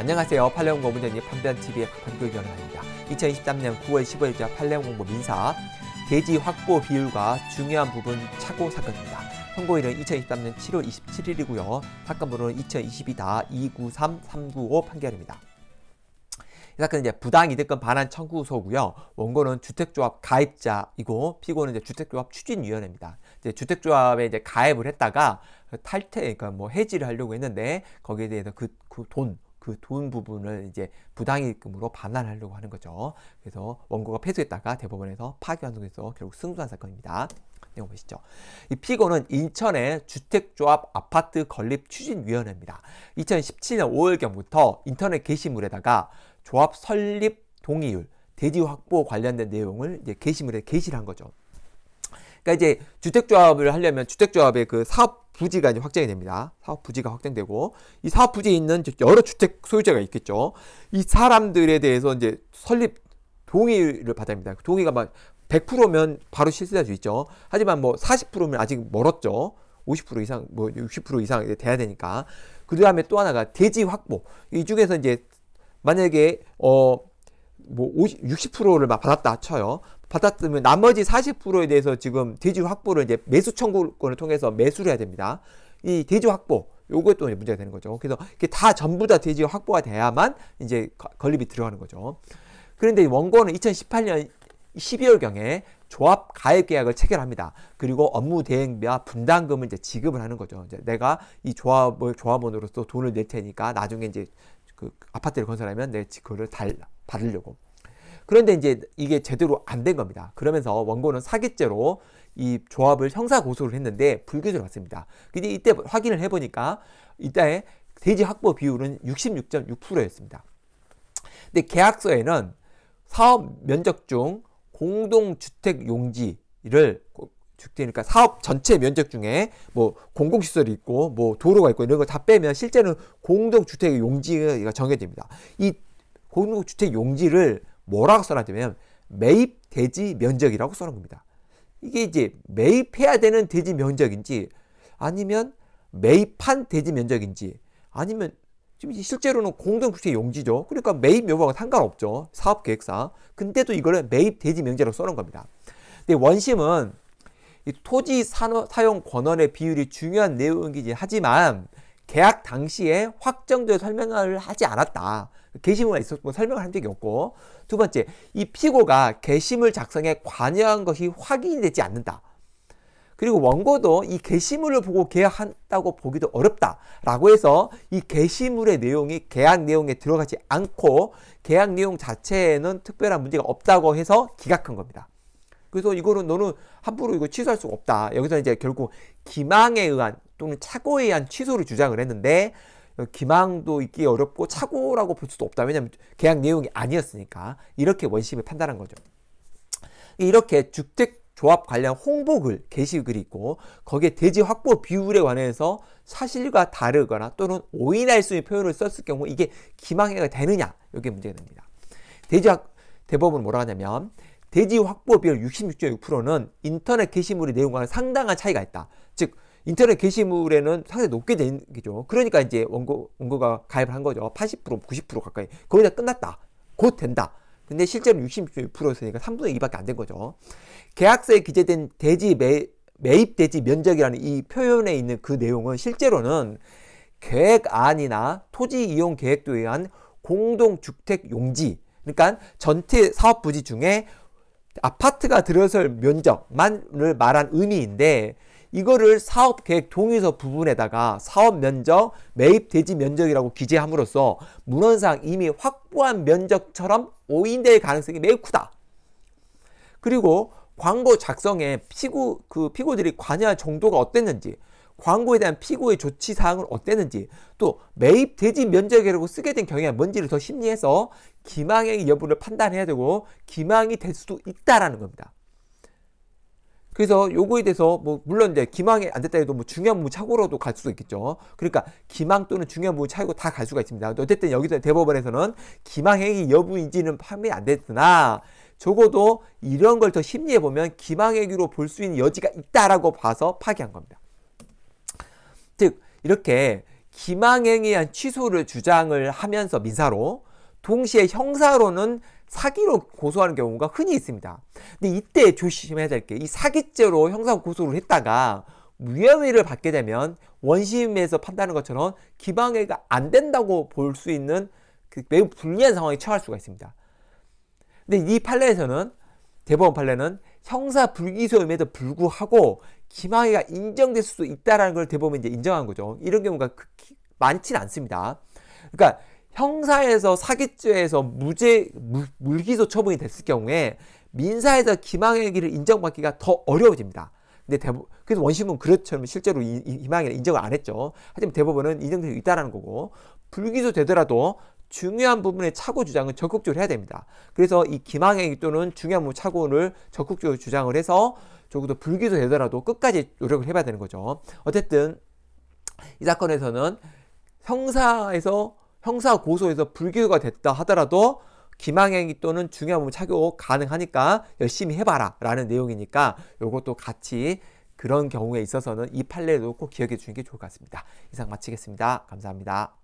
안녕하세요. 팔레온고문전이 판변TV의 판교 변호사입니다. 2023년 9월 15일자 팔레온공고 민사 대지 확보 비율과 중요한 부분 착오 사건입니다. 선고일은 2023년 7월 27일이고요. 사건 번호는 2 0 2 2 293395 판결입니다. 이 사건은 이제 부당이득권 반환 청구소고요. 원고는 주택조합 가입자이고 피고는 이제 주택조합 추진위원회입니다. 이제 주택조합에 이제 가입을 했다가 탈퇴, 그러니까 뭐 해지를 하려고 했는데 거기에 대해서 그, 그 그돈 부분을 이제 부당이익금으로 반환하려고 하는 거죠. 그래서 원고가 패소했다가 대법원에서 파기환송해서 결국 승소한 사건입니다. 내용 보시죠. 이 피고는 인천의 주택조합 아파트 건립 추진위원회입니다. 2017년 5월경부터 인터넷 게시물에다가 조합 설립 동의율, 대지 확보 관련된 내용을 이제 게시물에 게시를 한 거죠. 그러니까 이제 주택조합을 하려면 주택조합의 그 사업 부지가 이제 확정이 됩니다. 사업 부지가 확정되고 이 사업 부지에 있는 여러 주택 소유자가 있겠죠. 이 사람들에 대해서 이제 설립 동의를 받아야 합니다. 그 동의가 막 100%면 바로 실시할 수 있죠. 하지만 뭐 40%면 아직 멀었죠. 50% 이상, 뭐 60% 이상 돼야 되니까. 그 다음에 또 하나가 대지 확보. 이 중에서 이제 만약에 어, 뭐 60%를 막 받았다 쳐요. 받았으면 나머지 40%에 대해서 지금 대주 확보를 이제 매수 청구권을 통해서 매수를 해야 됩니다. 이 대주 확보 요것 도 문제가 되는 거죠. 그래서 이게 다 전부 다 대지 확보가 돼야만 이제 건립이 들어가는 거죠. 그런데 원고는 2018년 12월경에 조합 가입 계약을 체결합니다. 그리고 업무 대행비와 분담금을 이제 지급을 하는 거죠. 이제 내가 이 조합을 조합원으로서 돈을 낼 테니까 나중에 이제 그 아파트를 건설하면 내 지급을 달 받으려고. 그런데 이제 이게 제대로 안 된 겁니다. 그러면서 원고는 사기죄로 이 조합을 형사 고소를 했는데 불기소로갔습니다 근데 이때 확인을 해보니까 이때 대지 확보 비율은 66.6%였습니다. 근데 계약서에는 사업 면적 중 공동주택 용지를 그러니까 사업 전체 면적 중에 뭐 공공시설이 있고 뭐 도로가 있고 이런 걸 다 빼면 실제는 공동주택 용지가 정해집니다. 이 공동주택 용지를 뭐라고 써놨냐면 매입 대지 면적이라고 써놓은 겁니다. 이게 이제 매입해야 되는 대지 면적인지 아니면 매입한 대지 면적인지 아니면 지금 실제로는 공동부채 용지죠. 그러니까 매입 여부와 상관없죠. 사업 계획상. 근데도 이거를 매입 대지 면적이라 써놓은 겁니다. 근데 원심은 토지 산업, 사용 권한의 비율이 중요한 내용이긴 하지만 계약 당시에 확정되어 설명을 하지 않았다. 게시물만 있었으 뭐 설명을 한 적이 없고 두 번째 이 피고가 게시물 작성에 관여한 것이 확인이 되지 않는다. 그리고 원고도 이 게시물을 보고 계약한다고 보기도 어렵다라고 해서 이 게시물의 내용이 계약 내용에 들어가지 않고 계약 내용 자체에는 특별한 문제가 없다고 해서 기각한 겁니다. 그래서 이거는 너는 함부로 이거 취소할 수가 없다. 여기서 이제 결국 기망에 의한 또는 착오에 의한 취소를 주장을 했는데 기망도 있기 어렵고 착오라고 볼 수도 없다. 왜냐하면 계약 내용이 아니었으니까 이렇게 원심을 판단한 거죠. 이렇게 주택 조합 관련 홍보글 게시글이 있고 거기에 대지 확보 비율에 관해서 사실과 다르거나 또는 오인할 수 있는 표현을 썼을 경우 이게 기망해가 되느냐 여기 문제가 됩니다. 대지 확, 대법은 뭐라 고 하냐면 대지 확보 비율 66.6%는 인터넷 게시물의 내용과는 상당한 차이가 있다. 즉 인터넷 게시물에는 상당히 높게 된 거죠. 그러니까 이제 원고, 원고가 가입을 한 거죠. 80%, 90% 가까이. 거의 다 끝났다. 곧 된다. 근데 실제로 66%였으니까 3분의 2밖에 안 된 거죠. 계약서에 기재된 대지 매, 매입 대지 면적이라는 이 표현에 있는 그 내용은 실제로는 계획안이나 토지 이용 계획도 에 의한 공동주택 용지, 그러니까 전체 사업 부지 중에 아파트가 들어설 면적만을 말한 의미인데 이거를 사업 계획 동의서 부분에다가 사업 면적, 매입 대지 면적이라고 기재함으로써 문헌상 이미 확보한 면적처럼 오인될 가능성이 매우 크다. 그리고 광고 작성에 피고 그 피고들이 관여할 정도가 어땠는지 광고에 대한 피고의 조치 사항은 어땠는지 또 매입 대지 면적이라고 쓰게 된 경향이 뭔지를 더 심리해서 기망의 여부를 판단해야 되고 기망이 될 수도 있다라는 겁니다. 그래서 요거에 대해서 뭐 물론 이제 기망이 안 됐다 해도 뭐 중요한 부분 착오로도 갈 수도 있겠죠. 그러니까 기망 또는 중요한 부분 착오다갈 수가 있습니다. 어쨌든 여기서 대법원에서는 기망행위 여부인지는 판명안 됐으나 적어도 이런 걸 더 심리해 보면 기망행위로 볼 수 있는 여지가 있다라고 봐서 파기한 겁니다. 즉 이렇게 기망행위한 취소를 주장을 하면서 민사로 동시에 형사로는 사기로 고소하는 경우가 흔히 있습니다. 근데 이때 조심해야 될 게 이 사기죄로 형사 고소를 했다가 무혐의를 받게 되면 원심에서 판단하는 것처럼 기방해가 안 된다고 볼 수 있는 그 매우 불리한 상황에 처할 수가 있습니다. 근데 이 판례에서는 대법원 판례는 형사 불기소임에도 불구하고 기망해가 인정될 수도 있다라는 걸 대법원이 이제 인정한 거죠. 이런 경우가 많지는 않습니다. 그러니까 형사에서 사기죄에서 무죄 무, 물기소 처분이 됐을 경우에 민사에서 기망행위를 인정받기가 더 어려워집니다. 근데 대법 그래서 원심은 그렇처럼 실제로 이, 이, 희망일 인정을 안 했죠. 하지만 대법원은 인정될 수 있다라는 거고 불기소 되더라도 중요한 부분의 착오 주장은 적극적으로 해야 됩니다. 그래서 이 기망행위 또는 중요한 부분 착오를 적극적으로 주장을 해서 적어도 불기소 되더라도 끝까지 노력을 해봐야 되는 거죠. 어쨌든 이 사건에서는 형사에서 형사 고소에서 불기소가 됐다 하더라도 기망행위 또는 중요한 부분 착용 가능하니까 열심히 해봐라 라는 내용이니까 이것도 같이 그런 경우에 있어서는 이 판례도 꼭 기억해 주는게 좋을 것 같습니다. 이상 마치겠습니다. 감사합니다.